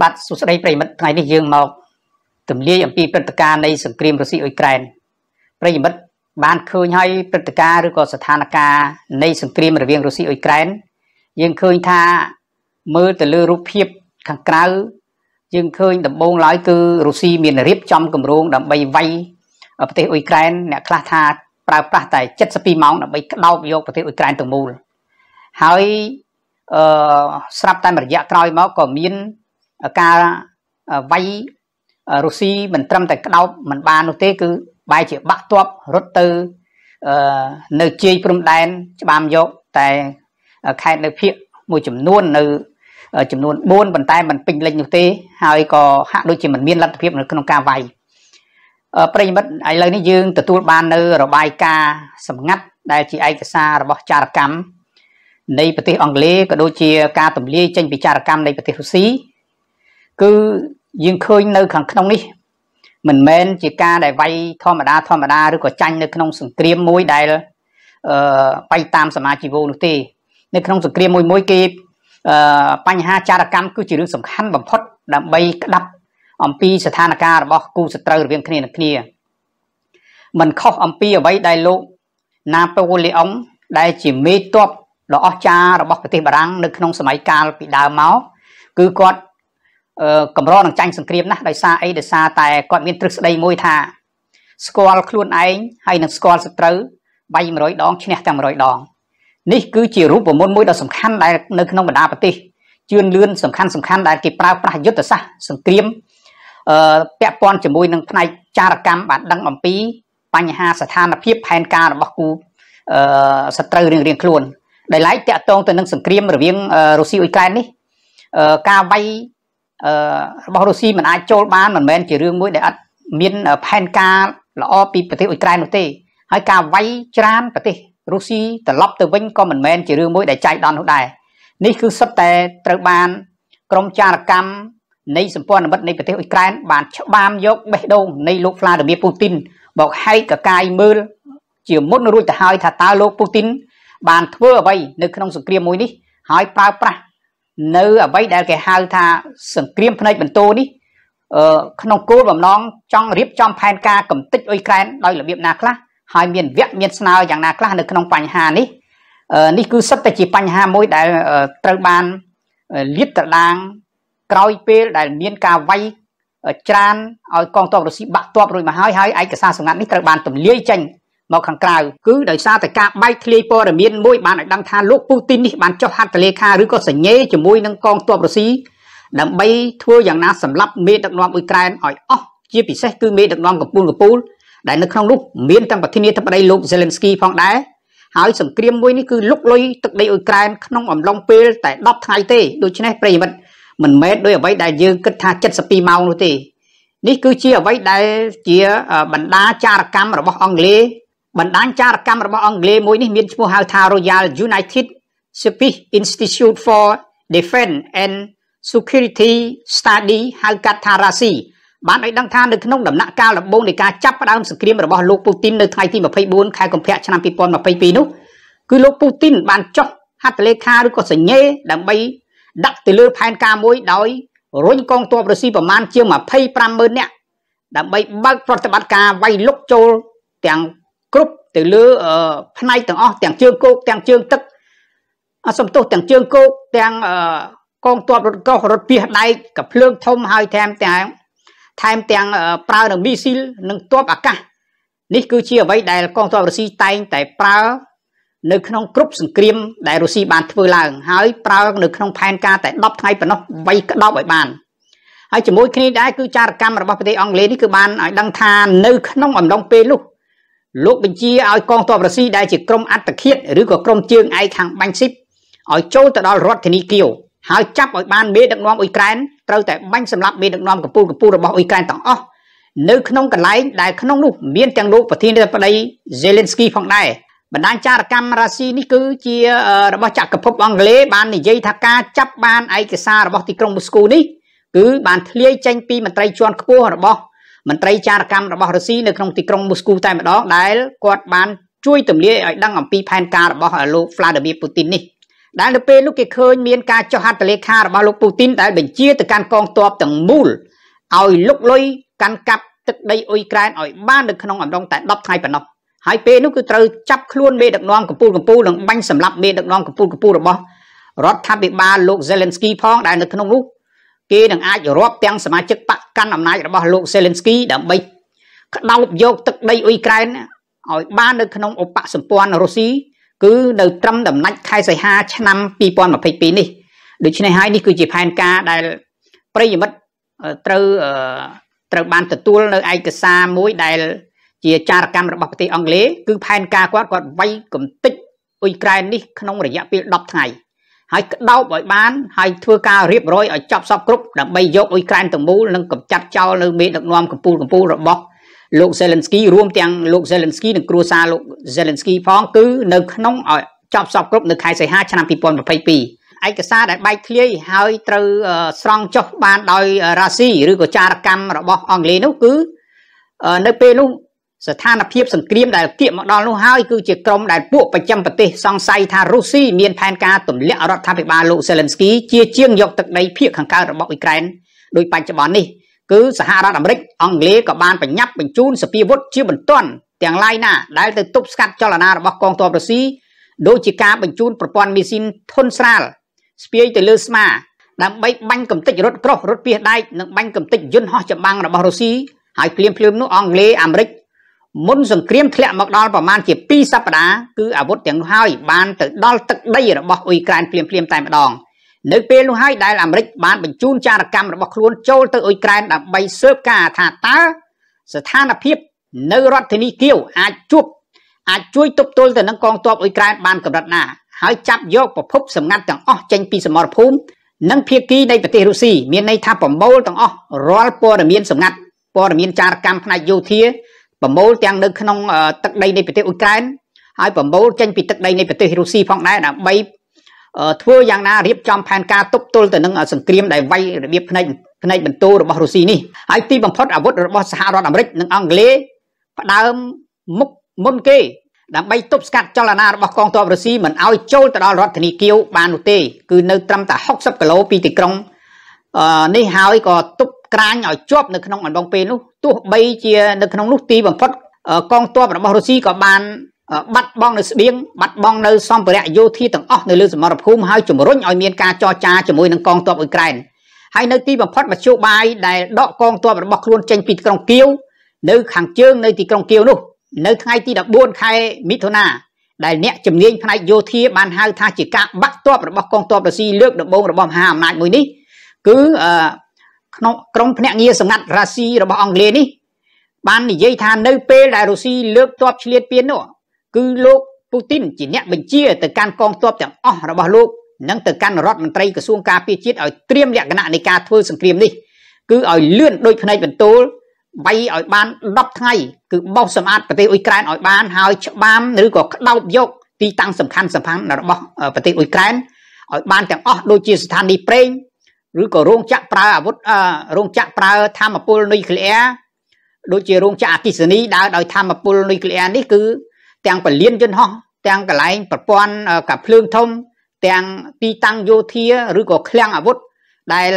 បាទសួស្តីប្រិមិត្តថ្ងៃនេះយើងមកទម្លាយអំពីព្រឹត្តិការណ៍នៃសង្គ្រាមរុស្ស៊ីអ៊ុយក្រែនប្រិមិត្តបានឃើញហើយព្រឹត្តិការណ៍ឬក៏ស្ថានភាពនៃសង្គ្រាមរវាងរុស្ស៊ីអ៊ុយក្រែនយើងឃើញថាមើលទៅលើរូបភាពខាងក្រៅយើងឃើញដំបូងឡើយគឺរុស្ស៊ីមានរៀបចំគម្រោងដើម្បីវាយប្រទេសអ៊ុយក្រែនអ្នកខ្លះថាប្រើប្រាស់តែ72ម៉ោងដើម្បីក្តោបយកប្រទេសអ៊ុយក្រែនទាំងមូលហើយអឺស្រាប់តែរយៈក្រោយមកក៏មានការវាយរុស្ស៊ីមិនត្រឹមតែក្តោបមិនបាន នោះទេ គឺបែរជាបាក់ទ័ពរត់ទៅនៅជ័យព្រំដែនច្បាមយក តែខេត្តនៅភៀកមួយចំនួននៅ ចំនួន4ប៉ុន្តែมันពេញលេញនោះទេហើយក៏ហាក់ដូចជាมันមានលទ្ធភាពនៅក្នុងការវាយប្រិយមិត្តឥឡូវនេះយើងទទួល បាននៅរបាយការណ៍សម្ងាត់ដែលជាឯកសាររបស់ចារកម្មនៃប្រទេសអង់គ្លេសក៏ដូចជាការទម្លាយចេញពីចារកម្មនៃប្រទេសរុស្ស៊ីគឺយើងឃើញនៅខាងក្នុងនេះ មិនមែនជាការដែលវាយធម្មតាធម្មតាឬក៏ចាញ់នៅក្នុងសង្គ្រាមមួយដែលអឺបាយតាមសមាជិកវនោះទេ នៅក្នុងសង្គ្រាមមួយមួយគេអឺបញ្ហាចារកម្មគឺជារឿងសំខាន់បំផុតដើម្បីក្តាប់ អំពីស្ថានភាពរបស់គូសត្រូវរវាងគ្នានឹងគ្នាមិនខុសអំពីអ្វីដែលលោក ណាប៉ូលេអុងដែលជាមេតបដ៏អស្ចារ្យរបស់ប្រទេសបារាំងនៅក្នុង សម័យកាលពីដើមមកគឺគាត់កម្រនឹងចាញ់សង្គ្រាមណាស់ដោយសារអីដោយសារតែគាត់មានទ្រឹស្ដីមួយថាស្គាល់ខ្លួនឯងហើយនឹងស្គាល់សត្រូវបាយ100ដងឈ្នះតែ100ដងនេះគឺជារូបមន្តមួយដ៏សំខាន់ដែលនៅក្នុងបណ្ដាប្រទេសជឿនលឿនសំខាន់សំខាន់ដែលគេប្រើប្រាស់យុទ្ធសាស្ត្រសង្គ្រាមអឺពាក់ព័ន្ធជាមួយនឹងផ្នែកចារកម្មបានដឹង អំពី បញ្ហាស្ថានភាព ផែនការរបស់គូអឺសត្រូវរៀងរៀងខ្លួនដែលឡែកតាក់ទងទៅនឹងសង្គ្រាមរវាងរុស្ស៊ីអ៊ុយក្រែននេះការវាយរបស់រុស្ស៊ីមិនអាចចូលបានមិនមែនជារឿងមួយដែលអត់មានផែនការល្អពីប្រទេសអ៊ុយក្រែននោះទេ ហើយការវាយច្រានប្រទេសរុស្ស៊ីត្រឡប់ទៅវិញក៏មិនមែនជារឿងមួយដែលចៃដន្យនោះដែរនេះ គឺសុទ្ធតែត្រូវបានក្រមចារកម្មនៃសម្ព័ន្ធមិត្តនៃប្រទេសអ៊ុយក្រែនបានច្បាមយក បេះដូងនៃលោកវ្លាឌីមៀពូទីនបោកហែកកកាយមើលជាមុនរួចទៅហើយថាតើលោកពូទីន បាន ធ្វើអ្វីនៅក្នុងសង្គ្រាមមួយនេះហើយប្រើប្រាស់នៅអ្វីដែលគេហៅថាសង្គ្រាមផ្នែកបន្ទោនេះអឺក្នុងគោលបំណងចង់រៀបចំផែនការកំទេចអ៊ុយក្រែនដោយរបៀបណាខ្លះហើយមានវគ្គមានស្នើយ៉ាងណាខ្លះនៅក្នុងបញ្ហានេះនេះគឺសិតតែជាបញ្ហាមួយដែលត្រូវបានលាតត្រដាងក្រោយពេលដែលមានការវាយច្រានឲ្យកងទ័ពរុស្ស៊ីបាក់ទ័ពរួចមកហើយហើយឯកសារសម្ងាត់នេះត្រូវបានទម្លាយចេញមកខាងក្រៅគឺដោយសារតែការបែកធ្លាយព័ត៌មានមួយបានឲ្យដឹងថាលោកពូទីននេះបានចុះហត្ថលេខាឬក៏សញ្ញេជាមួយនឹងកងទ័ពរុស្ស៊ីដើម្បី ធ្វើយ៉ាងណាសម្លាប់មេដឹកនាំអ៊ុយក្រែនឲ្យអស់ជាពិសេសគឺមេដឹកនាំកំពូលកំពូលដែលនៅក្នុងនោះមានទាំងប្រធានាធិបតីលោក Zelensky ផងដែរហើយសង្គ្រាមមួយនេះគឺលុកលុយទឹកដីអ៊ុយក្រែនក្នុងអំឡុងពេលតែ10ថ្ងៃទេដូច្នេះប្រិយមិត្តមិនមែនដោយអ្វីដែលយើងគិតថា72ម៉ោងនោះទេនេះគឺជាអ្វីដែលជាបណ្ដាចារកម្មរបស់អង់គ្លេសបណ្ដាញចារកម្មរបស់អង់គ្លេសមួយនេះមានឈ្មោះហៅថា Royal United Swiss Institute for Defense and Security Study ហៅកាត់ថា RASI បានឲ្យដឹងថានៅក្នុងដំណាក់កាលដំបូងនៃការចាប់ផ្ដើមសង្គ្រាមរបស់លោកពូទីននៅថ្ងៃទី24ខែកុម្ភៈឆ្នាំ2022នោះគឺលោកពូទីនបានចុះហត្ថលេខាឬក៏សញ្ញេដើម្បីដាក់ទៅលើ ផែនការមួយដោយរុញកងទ័ពរុស្ស៊ីប្រមាណជា25ម៉ឺននាក់ដើម្បីបើកប្រតិបត្តិការវាយលុកចូលទាំងគ្រប់ទៅលើផ្នែកទាំងអស់ទាំងជើងគោកទាំងជើងទឹកសំទោសទាំងជើងគោកទាំងកងទ័ពរថកោសរថពាសដែក កាភ្លើងធំហើយថែមទាំងថែមទាំងប្រើនឹងមីស៊ីលនិងទ័ពអាកាសនេះគឺជាអ្វីដែលកងទ័ពរុស្ស៊ីតែងតែប្រើនៅ ក្នុងគ្រប់សង្គ្រាមដែលរុស្ស៊ីបាន ធ្វើឡើងហើយប្រើ នៅក្នុងផែនការតែ10ថ្ងៃប៉ុណ្ណោះវាយក្តោបឲ្យបានហើយជាមួយគ្នាដែរគឺចារកម្មរបស់ប្រទេសអង់គ្លេសនេះគឺបានឲ្យដឹងថានៅក្នុងអំឡុងពេលនោះលោកបញ្ជាឲ្យកងទ័ពរុស្ស៊ីដែលជាក្រុមអត្តឃាតឬក៏ក្រុមជើងឯកខាងបាញ់ស៊ីបឲ្យចូលទៅដល់រដ្ឋធានីគៀវហើយចាប់ឲ្យបានមេដឹកនាំអ៊ុយក្រែនត្រូវតែបាញ់សម្លាប់មេដឹកនាំកម្ពុជាកម្ពុជារបស់អ៊ុយក្រែនទាំងអស់នៅក្នុងកន្លែងដែលក្នុងនោះមានទាំងលោកប្រធានាធិបតី Zelensky ផងដែរបណ្ដាញចារកម្មរាស៊ីនេះគឺជា របស់ចក្រភពអង់គ្លេសបាននិយាយថាការចាប់បានឯកសាររបស់ទីក្រុងមូស្គូនេះគឺបានធ្លាយចេញពីមន្ត្រីជាន់ខ្ពស់របស់មន្ត្រីចារកម្មរបស់រុស្ស៊ីនៅក្នុងទីក្រុងមូស្គូតែម្ដងដែលគាត់បានជួយទម្លាយឲ្យដឹងអំពីផែនការរបស់លោក Vladimir Putin នេះដែលនៅពេលនោះគេឃើញមាន ការចុះហត្ថលេខារបស់លោកពូទីនដែលបញ្ជាទៅកាន់កងទ័ពទាំងមូលឲ្យលុកលុយកាន់កាប់ទឹកដីអ៊ុយក្រែនឲ្យបាននៅក្នុងអំឡុងតែ10ថ្ងៃប៉ុណ្ណោះហើយពេលនោះគឺត្រូវចាប់ខ្លួនមេដឹកនាំកម្ពុជាកម្ពុជានិងបាញ់សម្លាប់មេដឹកនាំកម្ពុជាកម្ពុជារបស់រដ្ឋាភិបាលលោក Zelensky ផងដែលនៅក្នុងនោះគេនឹងអាចរាប់ទាំងសមាជិកបកកាន់អំណាចរបស់លោកសេលិនស្គីដើម្បីក្តោបយក ទឹកដីអ៊ុយក្រែនឲ្យ បាននៅក្នុងឧបសម្ព័ន្ធរុស្ស៊ីគឺនៅត្រឹមដំណាច់ខែសីហាឆ្នាំ2022នេះដូច្នេះហើយនេះគឺជាផែនការដែលប្រិយមិត្តត្រូវត្រូវបានទទួលនៅឯកសារមួយដែល ជាចារកម្មរបស់ប្រទេសអង់គ្លេសគឺផែនការគាត់គាត់វាយកំទេចអ៊ុយក្រែននេះក្នុងរយៈពេល10ថ្ងៃហើយក្តោបឲ្យបានហើយធ្វើការរៀបរយឲ្យចប់សពគ្រប់ដើម្បីយកអ៊ុយក្រែនទាំងមូលនិងកម្ចាត់ចោលនៅមេដឹកនាំកម្ពុជាកម្ពុជារបស់ លោកសេលិនស្គីរួមទាំងលោកសេលិនស្គីនិងគ្រួសារលោកសេលិនស្គីផងគឺនៅក្នុងឲ្យចប់សពគ្រប់ នៅខែសីហាឆ្នាំ2022ឯកសារដែលបែកធ្លាយហើយត្រូវស្រង់ចុះបានដោយរ៉ាស៊ីឬក៏ចារកម្មរបស់អង់គ្លេសនោះគឺនៅពេលនោះស្ថានភាពសង្គ្រាមដែលគៀកមកដល់នោះហើយគឺជាក្រុមដែលពួកប្រចាំប្រទេសសង្ស័យថារុស្ស៊ីមានផែនការទម្លាក់រដ្ឋាភិបាលលោកសេលិនស្គីជាជាងយកទឹកដីភាគខាងកើតរបស់អ៊ុយក្រែនដោយបច្ចុប្បន្ននេះគឺសហរដ្ឋអាមេរិកអង់គ្លេសក៏បានបញ្ញត្តិបញ្ជូនសពាវុធជាបន្ទាន់ទាំងឡាយណាដែលទៅទប់ស្កាត់ចលនារបស់កងទ័ពរុស្ស៊ីដូចជាការបញ្ជូនប្រព័ន្ធមីស៊ីនធុនស្រាលស្ពាយទៅលើស្មាដើម្បីបាញ់កំទេចរថក្រោះរថពាសដែកនិងបាញ់កំទេចយន្តហោះចម្បាំងរបស់រុស្ស៊ីហើយភ្លាមភ្លាមនោះអង់គ្លេសអាមេរិកមុនសង្គ្រាមធ្លាក់មកដល់ប្រមាណជា2សប្តាហ៍គឺអាវុធទាំងនោះហើយបានទៅដល់ទឹកដីរបស់អ៊ុយក្រែនភ្លាមៗតែម្ដងនៅពេលនោះហើយដែលអាមេរិកបានបញ្ជូនចារកម្មរបស់ខ្លួនចូលទៅអ៊ុយក្រែនដើម្បីស៊ើបការណ៍ថាតើស្ថានភាពនៅរដ្ឋធានីគៀវអាចជួបអាចជួយទប់ទល់ទៅនឹងកងទ័ពអ៊ុយក្រែនបានកម្រិតណាហើយចាប់យកប្រភពសម្ងាត់ទាំងអស់ចេញពីសមរភូមិនិងភៀកីនៃប្រទេសរុស្ស៊ីមានន័យថាប្រមូលទាំងអស់រាល់ព័ត៌មានសម្ងាត់ព័ត៌មានចារកម្មផ្នែកយោធាប្រមូលទាំងនៅក្នុងទឹកដីនៃប្រទេសអ៊ុយក្រែនហើយប្រមូលចេញពីទឹកដីនៃប្រទេសរុស្ស៊ីផងដែរដើម្បីធ្វើយ៉ាងណារៀបចំផែនការទប់ទល់ទៅនឹងសង្គ្រាមដែលវាយរបៀបផ្នែកផ្នែកបន្ទោរបស់រុស្ស៊ីនេះហើយទីបំផុតអាវុធរបស់សហរដ្ឋអាមេរិកនិងអង់គ្លេសផ្ដើមមុខមុនគេដើម្បីទប់ស្កាត់ចលនារបស់កងទ័ពរុស្ស៊ីមិនឲ្យចូលទៅដល់រដ្ឋធានីគៀវបាននោះទេគឺនៅត្រឹមតែ60គីឡូពីទីក្រុងនេះហើយក៏ទប់ក្រាញឲ្យជាប់នៅក្នុងអំឡុងពេលនោះទោះបីជានៅក្នុងនោះទីបំផុតកងទ័ពរបស់រុស្ស៊ីក៏បានបាត់បង់នៅស្បៀងបាត់បង់នៅសម្ភារៈយោធាទាំងអស់នៅលើសមរភូមិហើយជំរុញឲ្យមានការចរចាជាមួយនឹងកងទ័ពអ៊ុយក្រែនហើយនៅទីបំផុតមជ្ឈបាយដែលដកកងទ័ពរបស់ខ្លួនចេញពីក្រុងគៀវនៅខាងជើងនៃទីក្រុងគៀវនោះនៅថ្ងៃទី14ខែមិថុនាដែលអ្នកជំនាញផ្នែកយោធាបានហៅថាជាការបាក់ទ័ពរបស់កងទ័ពរុស្ស៊ីលើកដំបូងរបស់មហាអំណាចមួយនេះគឺក្នុងក្រុមភ្នាក់ងារសម្ងាត់រាស៊ីរបស់អង់គ្លេសនេះ បាននិយាយថានៅពេលដែលរុស្ស៊ីលើកទ័ពឆ្លៀតពៀននោះគឺលោកពូទីនជាអ្នកបញ្ជាទៅកាន់កងទ័ពទាំងអស់របស់លោកនិងទៅកាន់រដ្ឋមន្ត្រីក្រសួងការពារជាតិឲ្យត្រៀមលក្ខណៈនៃការធ្វើសង្គ្រាមនេះគឺឲ្យលឿនដូចផ្នែកបន្ទោលបីឲ្យបាន10ថ្ងៃគឺបោសសម្អាតប្រទេសអ៊ុយក្រែនឲ្យបាន ហើយច្បាមឬក៏ក្តោបយក ទីតាំងសំខាន់សំខាន់របស់ប្រទេសអ៊ុយក្រែនឲ្យបានទាំងអស់ដូចជាស្ថានីយ៍ប្រេងឬក៏រោងចក្រប្រើអាវុធរោងចក្រប្រើធម្មពលនុយក្លេអ៊ែរដូចជារោងចក្រអតិសនីដើរដោយធម្មពលនុយក្លេអ៊ែរនេះគឺ ទាំងពលានយន្តហោះទាំងកលែងប្រព័ន្ធកាភ្លើងធំ ទាំងទីតាំងយោធាឬក៏ឃ្លាំងអាវុធដែល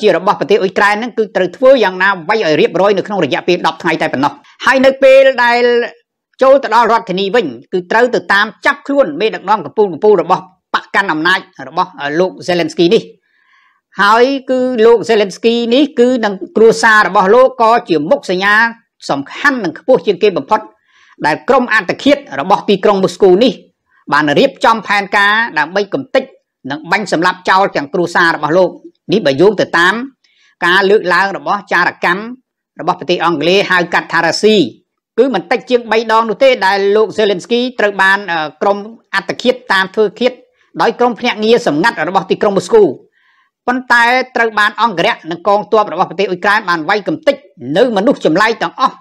ជារបស់ប្រទេសអ៊ុយក្រែនហ្នឹងគឺត្រូវធ្វើយ៉ាងណាវាយឲ្យរៀបរយនៅក្នុងរយៈពេល10ថ្ងៃតែប៉ុណ្ណោះហើយនៅពេលដែលចូលទៅដល់រដ្ឋធានីវិញគឺត្រូវទៅតាមចាប់ខ្លួនមេដឹកនាំកម្ពុជាកម្ពុជារបស់បកកាន់អំណាចរបស់លោក Zelensky នេះហើយគឺលោកសេលេនស្គីនេះគឺនឹងគ្រួសាររបស់លោកក៏ជាមុខសញ្ញាសំខាន់និងខ្ពស់ជាងគេបំផុតដែលក្រមអន្តឃាត របស់ទីក្រុងមូស្គូនេះ បានរៀបចំផែនការដើម្បីកំទេចនិងបាញ់សម្លាប់ចោលទាំងគ្រួសាររបស់លោកនេះបើយោងទៅតាម ការលើកឡើងរបស់ចារកម្មរបស់ប្រទេសអង់គ្លេសហៅកាត់ថារ៉ាស៊ីគឺមិនតិចជាង3ដងនោះទេ ដែលលោកសេលេនស្គីត្រូវបាន ក្រមអន្តឃាតតាមធ្វើឃាតដោយក្រុមភ្នាក់ងារសម្ងាត់របស់ទីក្រុងមូស្គូប៉ុន្តែត្រូវបានអង្គរៈនិងកងទ័ពរបស់ប្រទេសអ៊ុយក្រែនបានវាយកំទេចនៅមនុស្សចម្លែកទាំងអស់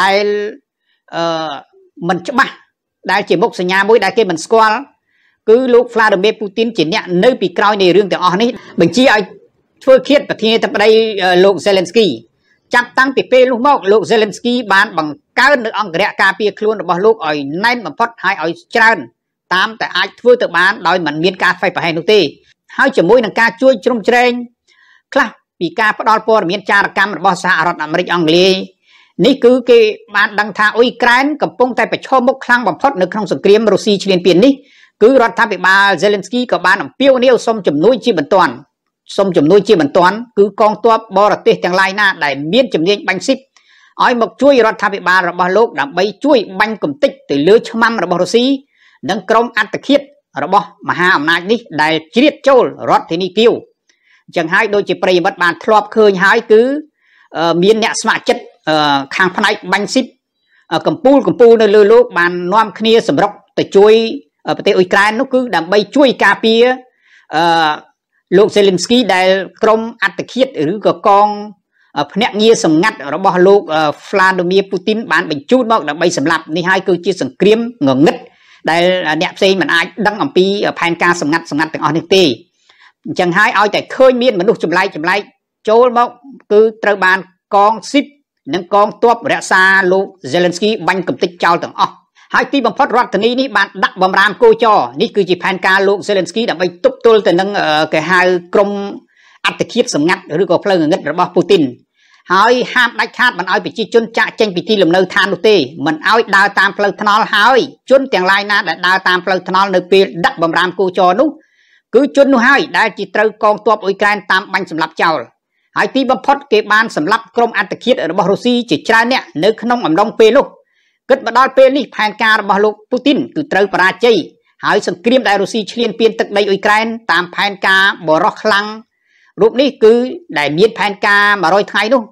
ដែលអឺមិនច្បាស់ដែលជាមុខសញ្ញាមួយដែលគេមិនស្គាល់គឺលោក Vladimir Putin ជាអ្នកនៅពីក្រោយនៃរឿងទាំងអស់នេះបញ្ជាឲ្យធ្វើឃាត ប្រធានាធិបតីលោក Zelensky ចាប់តាំងពីពេលនោះមកលោក Zelensky បានបង្កើននៅអង្គរៈការពារខ្លួនរបស់លោកឲ្យណែនបំផុតហើយឲ្យច្រើនតាមតែអាចធ្វើទៅបានដោយមិនមានការខ្វែងប្រហែងនោះទេហើយជាមួយនឹងការជួយជ្រោមជ្រែងខ្លះពីការផ្ដល់ព័ត៌មានចារកម្មរបស់សហរដ្ឋអាមេរិកអង់គ្លេសនេះគឺគេបានដឹងថាអ៊ុយក្រែនកំពុងតែប្រឈមមុខខ្លាំងបំផុតនៅក្នុងសង្គ្រាមរុស្ស៊ីឈ្លានពាននេះគឺរដ្ឋាភិបាល Zelensky ក៏បានអំពាវនាវសុំជំនួយជាបន្ទាន់សុំជំនួយជាបន្ទាន់គឺកងទ័ពបរទេសទាំងឡាយណា ដែលមានជំនាញបាញ់ស៊ីបឲ្យមកជួយរដ្ឋាភិបាលរបស់លោកដើម្បីជួយ បាញ់កំទេចទៅលើឆ្មាំរបស់រុស្ស៊ីនិងក្រុមអន្តឃាតរបស់ មហាអំណាចនេះដែលជ្រៀតចូលរដ្ឋធានីពាវអញ្ចឹងហើយដូចជាប្រិយមិត្តបានធ្លាប់ឃើញហើយគឺមានអ្នកស្ម័គ្រចិត្តខាងផ្នែកបាញ់ស៊ីបកម្ពូលកម្ពូលនៅលើលោកបាននាំគ្នាសម្រុកទៅជួយប្រទេសអ៊ុយក្រែននោះគឺដើម្បី ជួយការពារអឺលោកសេលីមស្គីដែល ក្រមអត្តឃាតឬក៏កងភ្នាក់ងារសម្ងាត់របស់លោក Vladimir Putin បានបញ្ជូនមកដើម្បីសម្លាប់នេះហើយគឺជាសង្គ្រាមងងឹតដែលអ្នកផ្សេងមិនអាចដឹងអំពីផែនការសម្ងាត់សម្ងាត់ទាំងអស់នេះទេអញ្ចឹងហើយឲ្យតែឃើញមានមនុស្សចម្លែកចម្លែកចូលមក គឺត្រូវបានកងស៊ីបនិងកងទ័ពរក្សាលោក Zelensky បាញ់កំទេចចោលទាំងអស់ហើយទីបំផុតរដ្ឋធានីនេះបានដាក់បំរាមគោចរនេះគឺជាផែនការលោក Zelensky ដើម្បីទប់ទល់ទៅនឹងគេហៅក្រមអត្តឃាតសម្ងាត់ឬក៏ផ្លូវងងឹតរបស់ពូទីនហើយហាមដាច់ខាតមិនឲ្យប្រជាជនចាក់ចេញពីទីលំនៅឋាននោះទេមិនឲ្យដើរតាមផ្លូវថ្នល់ហើយជនទាំងឡាយណាដែលដើរតាមផ្លូវថ្នល់នៅពេលដាក់បំរាមគូចរនោះគឺជននោះហើយដែលជាត្រូវកងទ័ពអ៊ុយក្រែនតាមបាញ់សម្លាប់ចោលហើយទីបំផុតគេបានសម្លាប់ក្រុមអន្តឃាតរបស់រុស្ស៊ីជាច្រើនអ្នកនៅក្នុងអំឡុងពេលនោះគិតមកដល់ពេលនេះផែនការរបស់លោកពូទីនគឺត្រូវបរាជ័យហើយសង្គ្រាមដែលរុស្ស៊ីឈ្លានពានទឹកដីអ៊ុយក្រែនតាមផែនការបរោះខ្លាំងរូបនេះគឺដែលមានផែនការ100ថ្ងៃនោះ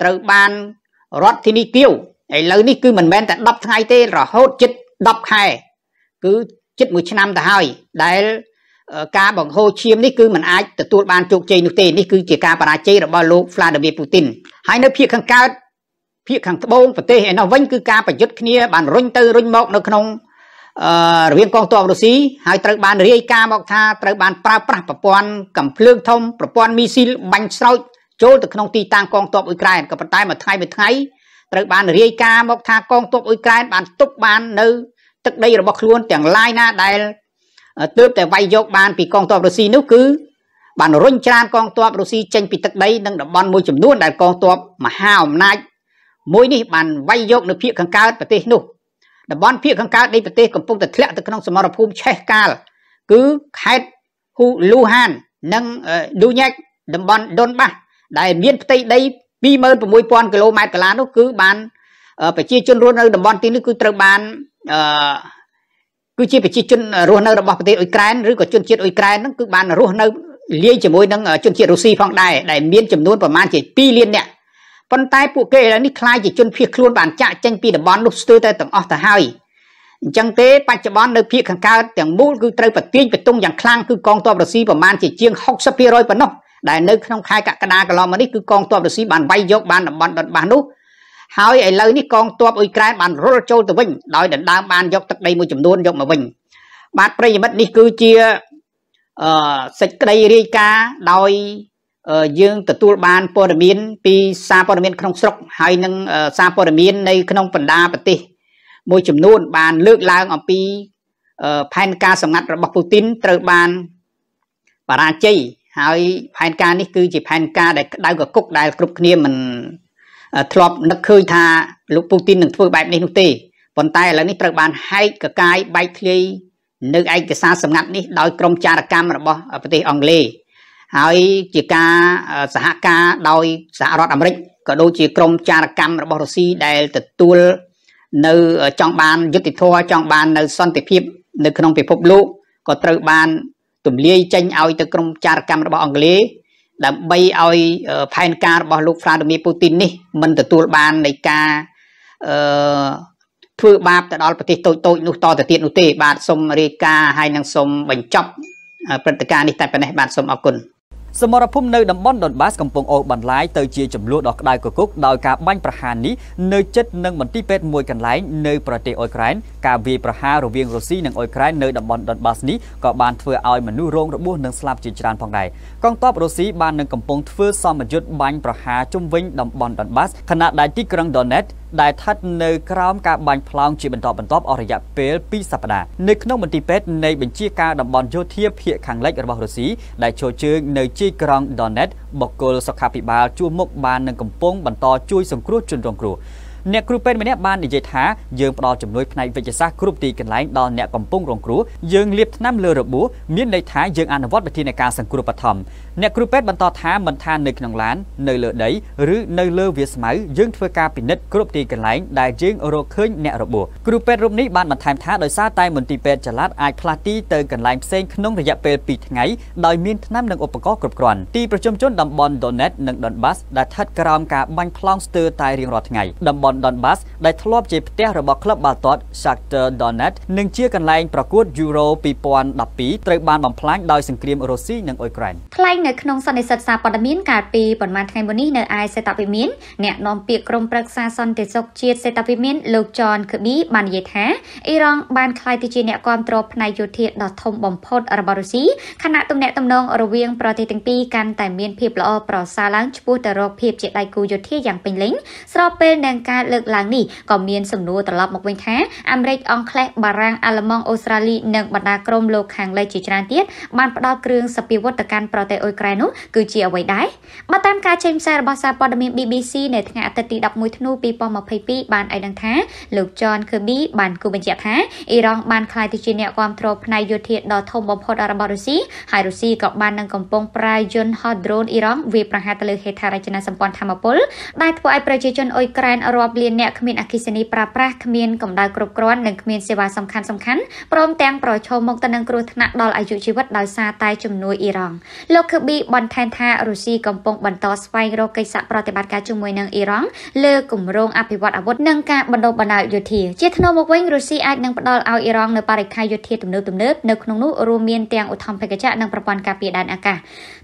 ត្រូវបានរដ្ឋធានីគៀវឥឡូវនេះគឺមិនមែនតែ10ថ្ងៃទេរហូតជិត10ខែ គឺជិត1ឆ្នាំទៅហើយដែលការបង្ហូរឈាមនេះគឺมันអាចទទួលបានជោគជ័យនោះទេនេះគឺជាការបរាជ័យរបស់លោក Vladimir Putin ហើយនៅភាគខាងកើតភាគខាងត្បូងប្រទេសឯនោះវិញគឺការប្រយុទ្ធគ្នាបានរុញទៅរុញមកនៅក្នុងអឺរវាងកងទ័ពរុស្ស៊ីហើយត្រូវបានរាយការណ៍មកថាត្រូវបានប្រើប្រាស់ប្រព័ន្ធកំភ្លើង ធំប្រព័ន្ធមីស៊ីលបាញ់ស្រោចចូលទៅក្នុងទីតាំងកងទ័ពអ៊ុយក្រែនក៏ប៉ុន្តែមួយថ្ងៃមួយថ្ងៃត្រូវបានរាយការណ៍មកថាកងទ័ពអ៊ុយក្រែនបានទប់បាននៅទឹកដីរបស់ខ្លួនទាំងឡាយណាដែលទើបតែវាយយកបានពីកងទ័ពរុស្ស៊ីនោះគឺបានរុញច្រានកងទ័ពរុស្ស៊ីចេញពីទឹកដីនិងតំបន់មួយចំនួនដែលកងទ័ពមហាអំណាចមួយនេះបានវាយយកនៅភៀកខាងកើតប្រទេសនោះតំបន់ភៀកខាងកើតនៃប្រទេសកំពុងតែធ្លាក់ទៅក្នុងសមរភូមិឆេះកាលគឺខេត្តហ៊ូលូហាននិងឌូញ៉ែកតំបន់ដុនបាសដែលមានផ្ទៃដី26000គីឡូម៉ែត្រកន្លះនោះគឺបាន ប្រជាជនរស់នៅតំបន់ទីនេះគឺត្រូវបានអឺគឺជាប្រជាជនរស់នៅរបស់ប្រទេសអ៊ុយក្រែនឬក៏ជនជាតិអ៊ុយក្រែនហ្នឹងគឺបានរស់នៅ លាយជាមួយនឹងជនជាតិរុស្ស៊ីផងដែរដែលមានចំនួនប្រមាណជា2លាននាក់ប៉ុន្តែពួកគេឥឡូវនេះខ្លាយជាជនភៀសខ្លួនបានចាក់ចេញពីតំបន់នោះស្ទើរតែទាំងអស់ទៅហើយអញ្ចឹងទេបច្ចុប្បន្ននៅភៀកខាងកើតទាំងមូលគឺត្រូវប្រទាញបន្ទងយ៉ាងខ្លាំងគឺកងទ័ពរុស្ស៊ីប្រមាណជាជាង60%ប៉ុណ្ណោះដែលនៅក្នុងខែកក្កដាកន្លងមកនេះគឺកងទ័ពរុស្ស៊ីបានវាយយក បានតំបន់ដុនបាសនោះហើយឥឡូវនេះកងទ័ពអ៊ុយក្រែនបានរុលចូលទៅវិញដោយដណ្ដើមបានយកទឹកដីមួយចំនួនយកមកវិញបាទប្រិយមិត្តនេះគឺជាអឺសេចក្តីរាយការណ៍ដោយយើងទទួលបានព័ត៌មាន ពី សារព័ត៌មានក្នុងស្រុកហើយនិងសារព័ត៌មាននៅក្នុងបណ្ដាប្រទេសមួយចំនួន បានលើកឡើងអំពីផែនការសម្ងាត់របស់ពូទីនត្រូវបានបរាជ័យហើយផែនការនេះគឺជាផែនការដែលក្តៅកគុកដែលគ្រប់គ្នាមិនធ្លាប់នឹកឃើញថាលោកពូទីននឹងធ្វើបែបនេះនោះទេប៉ុន្តែឥឡូវនេះត្រូវបានហែកកកាយបែកធ្លាយនៅឯកសារសម្ងាត់នេះដោយក្រុមចារកម្មរបស់ប្រទេសអង់គ្លេសហើយជាការសហការដោយសហរដ្ឋអាមេរិកក៏ដូចជាក្រុមចារកម្មរបស់រុស្ស៊ីដែលទទួល នៅចង់បានយុត្តិធម៌ចង់បាននៅសន្តិភាព នៅក្នុងពិភពលោកក៏ត្រូវបានទម្លាយចេញឲ្យទៅក្នុងចារកម្មរបស់អង់គ្លេសដើម្បីឲ្យ ផែនការរបស់លោក Vladimir Putin នេះមិនទទួលបាននៃការអឺធ្វើបាបទៅដល់ប្រទេសតូចតូចនោះតទៅទៀតនោះទេ បាទសូមរាយការណ៍ហើយនឹងសូមបញ្ចប់ព្រឹត្តិការណ៍នេះតែប៉ុណ្ណេះបាទសូមអរគុណសមរភូមិនៅតំបន់ដុនបាសកំពុងអូសបន្លាយទៅជាចំនួនដ៏ក្តៅគគុកដោយការបាញ់ប្រហារនេះនៅជិតនឹងមន្ទីរពេទ្យមួយកន្លែងនៅប្រទេសអ៊ុយក្រែនការវាយប្រហាររវាងរុស្ស៊ីនិងអ៊ុយក្រែននៅតំបន់ដុនបាសនេះក៏បានធ្វើឲ្យមនុស្សរងរបួសនិងស្លាប់ជាច្រើនផងដែរកងទ័ពរុស្ស៊ីបាននឹងកំពុងធ្វើសមយុទ្ធបាញ់ប្រហារជុំវិញតំបន់ដុនបាសខណៈដែលទីក្រុងដុនណេតដែលស្ថិតនៅក្រោមការបាញ់ផ្លោងជាបន្តបន្ទាប់អស់រយៈពេល2សប្តាហ៍នៅក្នុងមន្ទីរពេទ្យនៃបញ្ជាការតំបន់យោធាភាគខាងលិចរបស់រុស្ស៊ីដែលចូលជើងនៅជាយក្រុង Donetsk បុគ្គលសុខាភិបាល ជួមមុខបាននឹងកំពុងបន្តជួយសង្គ្រោះជនរងគ្រោះអ្នកគ្រូពេទ្យម្នាក់បាននិយាយថាយើងផ្ដល់ជំនួយផ្នែកវិទ្យាសាស្ត្រគ្រប់ទីកន្លែងដល់អ្នកកំពុងរងគ្រោះយើងលាបថ្នាំលើរបួសមានន័យថាយើងអនុវត្តវិធានការសង្គ្រោះបឋមអ្នកគ្រូពេទ្យបន្តថាមិនថានៅក្នុងឡាននៅលើដីឬនៅលើវាលស្មៅយើងធ្វើការពិនិត្យគ្រប់ទីកន្លែងដែលយើងរកឃើញអ្នករបួសគ្រូពេទ្យរូបនេះបានបន្ថែមថាដោយសារតែមន្ទីរពេទ្យចល័តអាចផ្លាស់ទីទៅកន្លែងផ្សេងក្នុងរយៈពេល2ថ្ងៃដោយមានថ្នាំនិងឧបករណ៍គ្រប់គ្រាន់ទីប្រជុំជនតំបន់ Donetsk និង Donbass ដែលស្ថិតក្រោមការបាញ់ផ្លោងស្ទើរតែរៀងរាល់ថ្ងៃតំបន់ម Donbass ដែលធ្លាប់ជាផ្ទះរបស់ក្លឹបបាល់ទាត់ Shakhtar Donetsk និងជាកន្លែងប្រកួត Euro 2012ត្រូវបានបំផ្លាញដោយសង្គ្រាមរុស្ស៊ីនិងអ៊ុយក្រែនថ្លែងនៅក្នុងសន្និសីទសារព័ត៌មានកាលពីប្រហែលថ្ងៃមុននេះនៅឯសេតវិមានអ្នកនាំពាក្យក្រុមប្រឹក្សាសន្តិសុខជាតិសេតវិមានលោក John Kirby បាននិយាយថាអ៊ីរ៉ង់បានក្លាយទៅជាអ្នកគ្រប់គ្រងផ្នែកយោធាដ៏ធំបំផុត របស់រុស្ស៊ីខណៈទំនាក់ទំនងរវាងប្រទេសទាំងពីរកាន់តែមានភាពល្អប្រសើរឡើងឆ្ពោះទៅរកភាពជាដៃគូយោធាយ៉ាងពេញលេញស្របពេលនឹងការលើកឡើងនេះក៏មានសំណួរត្រឡប់មកវិញថាអាមេរិកអង់គ្លេសបារាំងអាល្លឺម៉ង់អូស្ត្រាលីនិងបណ្ដាក្រុមលោកខាងលិចជាច្រើនទៀតបានផ្ដល់គ្រឿងសព្វាវុធទៅកាន់ប្រទេសអ៊ុយក្រែននោះគឺជាអ្វីដែរបើតាមការចេញផ្សាយរបស់សារព័ត៌មាន BBC នៅថ្ងៃអាទិត្យទី11ធ្នូ2022បានឲ្យដឹងថាលោក John Kirby បានគូបញ្ជាក់ថាអ៊ីរ៉ង់បានក្លាយទៅជាអ្នកគ្រប់គ្រងផ្នែកយោធាដ៏ធំបំផុតរបស់រុស្ស៊ីហើយរុស្ស៊ីក៏បាននឹងកំពុងប្រើយន្តហោះ drone អ៊ីរ៉ង់វាយប្រហារទៅលើហេដ្ឋារចនាសម្ព័ន្ធធម្មពលដែលធ្វើឲ្យប្រជាជនអ៊ុយក្រែនរាប់លានអ្នកគ្មានអគ្គិសនីប្រើប្រាស់គ្មានកម្ដៅគ្រប់គ្រាន់និងគ្មានសេវាសំខាន់សំខាន់ព្រមទាំងប្រឈមមុខទៅនឹងគ្រោះថ្នាក់ដល់អាយុជីវិតដោយសារតែជំនួយអ៊ីរ៉ង់លោក Kirby បន្ថែមថារុស្ស៊ីកំពុងបន្តស្វែងរកកិច្ចសហប្រតិបត្តិការជាមួយនឹងអ៊ីរ៉ង់លើគម្រោងអភិវឌ្ឍអាវុធនិងការបណ្ដុះបណ្ដាលយោធាជាធ្នូមកវិញរុស្ស៊ីអាចនឹងផ្ដល់ឲ្យអ៊ីរ៉ង់នៅបរិខាយោធាទំនើបទំនើបនៅក្នុងនោះរួមមានទាំងឧទ្ធម្ភាគចក្រនិងប្រព័ន្ធការពារដែនអាកាស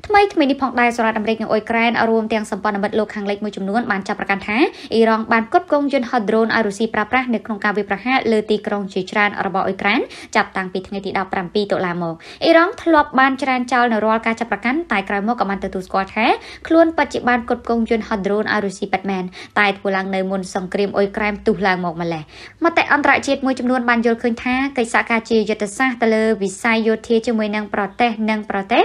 ថ្មីថ្មីនេះផងដែរសហរដ្ឋអាមេរិកនិងអ៊ុយក្រែនរួមទាំងសម្ព័ន្ធមិត្តលោកខាងលិចមួយចំនួនបានចាប់ប្រកាន់ថាអ៊ីរ៉ង់បានគ្រប់គ្រងយន្តហោះ drone ឲ្យរុស្ស៊ីប្រើប្រាស់នៅក្នុងការវាយប្រហារលើទីក្រុងជាច្រើនរបស់អ៊ុយក្រែនចាប់តាំងពីថ្ងៃទី17តុលាមកអ៊ីរ៉ង់ធ្លាប់បានច្រានចោលនៅរាល់ការចាប់ប្រកាន់តែក្រោយមកក៏បានទទួលស្គាល់ថាខ្លួនបច្ចុប្បន្នគ្រប់គ្រងយន្តហោះដ្រូនឲ្យរុស្ស៊ីប៉ាត់ម៉ែនតែធ្វើឡើងនៅមុនសង្គ្រាមអ៊ុយក្រែនទុះឡើងមកម្លេះមតិអន្តរជាតិមួយចំនួនបានយល់ឃើញថាកិច្ចសហការជាយុទ្ធសាស្ត្រទៅលើវិស័យយោធាជាមួយនឹងប្រទេសនិងប្រទេស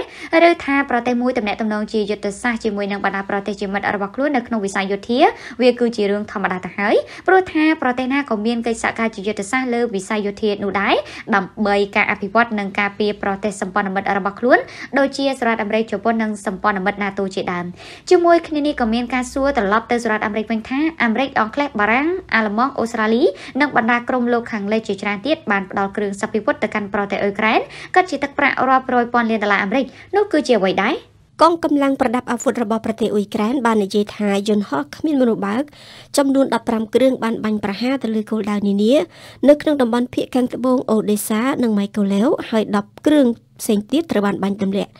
ឬថាប្រទេសមួយតំណែងតំណងជាយុទ្ធសាស្ត្រជាមួយនឹងបណ្ដាប្រទេសជាមិត្តរបស់ខ្លួននៅក្នុងវិស័យយោធាវាគឺជារឿងធម្មតាទៅហើយព្រោះថាប្រទេសណាក៏មានកិច្ចសហការជាយុទ្ធសាស្ត្រលើវិស័យយោធានោះដែរដើម្បីការអភិវឌ្ឍនិងការពារប្រទេសសម្ព័ន្ធមិត្តរបស់ខ្លួនដូចជាសហរដ្ឋអាមេរិកជប៉ុននិងសម្ព័ន្ធមិត្ត NATO ជាដើមជាមួយគ្នានេះក៏មានការសួរត្រឡប់ទៅសហរដ្ឋអាមេរិកវិញថាអាមេរិកអង់គ្លេសបារាំងអាល្លឺម៉ង់អូស្ត្រាលីនិងបណ្ដាក្រុមលោកខាងលិចជាច្រើនទៀតបានផ្ដល់គ្រឿងសព្វពិវត្ថទៅកាន់ប្រទេសអ៊ុយក្រែនក៏ជាទឹកប្រាក់រាប់រយពាន់លានដុល្លារអាមេរិកនោះគឺជាអ្វីដែរកងកម្លាំងប្រដាប់អាវុធរបស់ប្រទេសអ៊ុយក្រែនបាននិយាយថាយន្តហោះគ្មានមនុស្សបើកចំនួន15គ្រឿងបានបាញ់ប្រហារទៅលើគោលដៅនានានៅក្នុងតំបន់ភៀកខាងត្បូងអូដេសានិងម៉ៃកូឡេវហើយ10គ្រឿងផ្សេងទៀតត្រូវបានបាញ់ទម្លាក់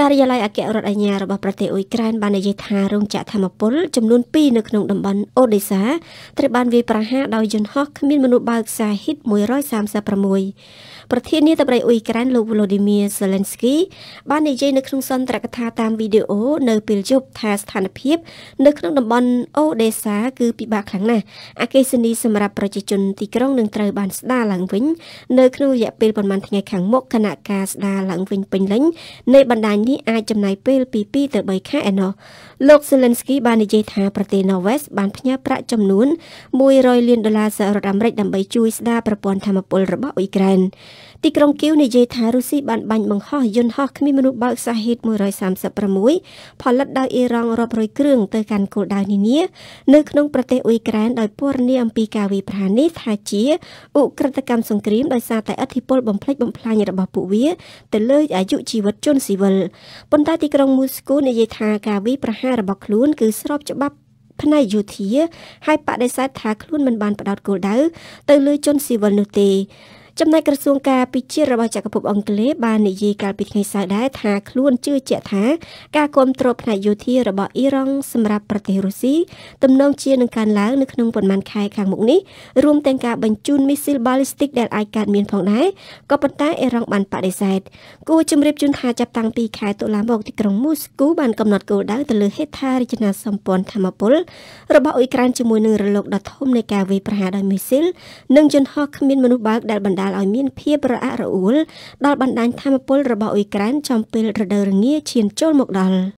ការិយាល័យអគ្គរដ្ឋអាជ្ញារបស់ប្រទេសអ៊ុយក្រែនបាននិយាយថារោងចក្រធម្មពលចំនួន2នៅក្នុងតំបន់អូដេសាត្រូវបានវាយប្រហារដោយយន្តហោះគ្មានមនុស្សបើកខ្សែ HIT 136ប្រធានាធិបតីអ៊ុយក្រែនលោក Volodymyr Zelensky បាននិយាយនៅក្នុងសន្ទរកថាតាមវីដេអូនៅពេលយប់ថាស្ថានភាព នៅក្នុងតំបន់អូដេសាគឺពិបាកខ្លាំងណាស់អកេសនីសម្រាប់ប្រជាជនទីក្រុងនឹងត្រូវបានស្ដារឡើងវិញនៅក្នុងរយៈពេលប្រហែលថ្ងៃខាងមុខគណៈការស្ដារឡើងវិញពេញលេញនៃបណ្ដាញនេះអាចចំណាយពេលពី2ទៅ3ខែឯណោះលោក Zelensky បាននិយាយថាប្រទេស Norway បានផ្ញើប្រាក់ចំនួន100លានដុល្លារសហរដ្ឋអាមេរិកដើម្បីជួយស្ដារប្រព័ន្ធធម្មពលរបស់អ៊ុយក្រែនទីក្រុងគីវនិយាយថារុស្ស៊ីបានបាញ់បង្ហោះយន្តហោះគ្មានមនុស្សបើកសាហេត136ផលិតដោយអ៊ីរ៉ង់រាប់រយគ្រឿងទៅកាន់គោលដៅនានានៅក្នុងប្រទេសអ៊ុយក្រែនដោយពណ៌នាអំពីការវាយប្រហារនេះថាជាឧក្រិដ្ឋកម្មសង្គ្រាមដោយសារតែឥទ្ធិពល បំផ្លិចបំផ្លាញរបស់ពួកវាទៅលើអាយុជីវិតជនស៊ីវិលប៉ុន្តែទីក្រុងមូស្គូនិយាយថាការវាយប្រហាររបស់ខ្លួនគឺស្របច្បាប់ ផ្នែកយោធាហើយបដិសេធថាខ្លួនមិនបានផ្ដោតគោលដៅទៅលើជនស៊ីវិលនោះទេចំណែកក្រសួងការពិជាតិរបស់ចក្រភពអង់គ្លេសបាននិយាយកាលពីថ្ងៃសៅរ៍ដែរថាខ្លួនជឿជាក់ថា ការគ្រប់គ្រងផ្នែកយោធារបស់អ៊ីរ៉ង់សម្រាប់ប្រទេសរុស្ស៊ីទំនងជានឹងកើនឡើងនៅក្នុងប៉ុន្មានខែខាងមុខនេះរួមទាំងការបញ្ជូនមីស៊ីលបាល់ីស្ទិកដែលអាចកើតមានផងដែរក៏ប៉ុន្តែអ៊ីរ៉ង់បានបដិសេធគូជំរាបជូនថាចាប់តាំងពីខែតុលាមកទីក្រុងមូស្គូបានកំណត់គោលដៅទៅលើហេដ្ឋារចនាសម្ព័ន្ធធម្មពលរបស់អ៊ុយក្រែនជាមួយនឹងរលកដ៏ធំនៃការវាយប្រហារដោយមីស៊ីលនិងយន្តហោះគ្មានមនុស្សបើកដែលបណ្ដាដាលឲ្យមានភាពរអាក់រអួលដល់បណ្ដាញធម្មពលរបស់អ៊ុយក្រែនចំពេលរដូវរងាឈានចូលមកដល់។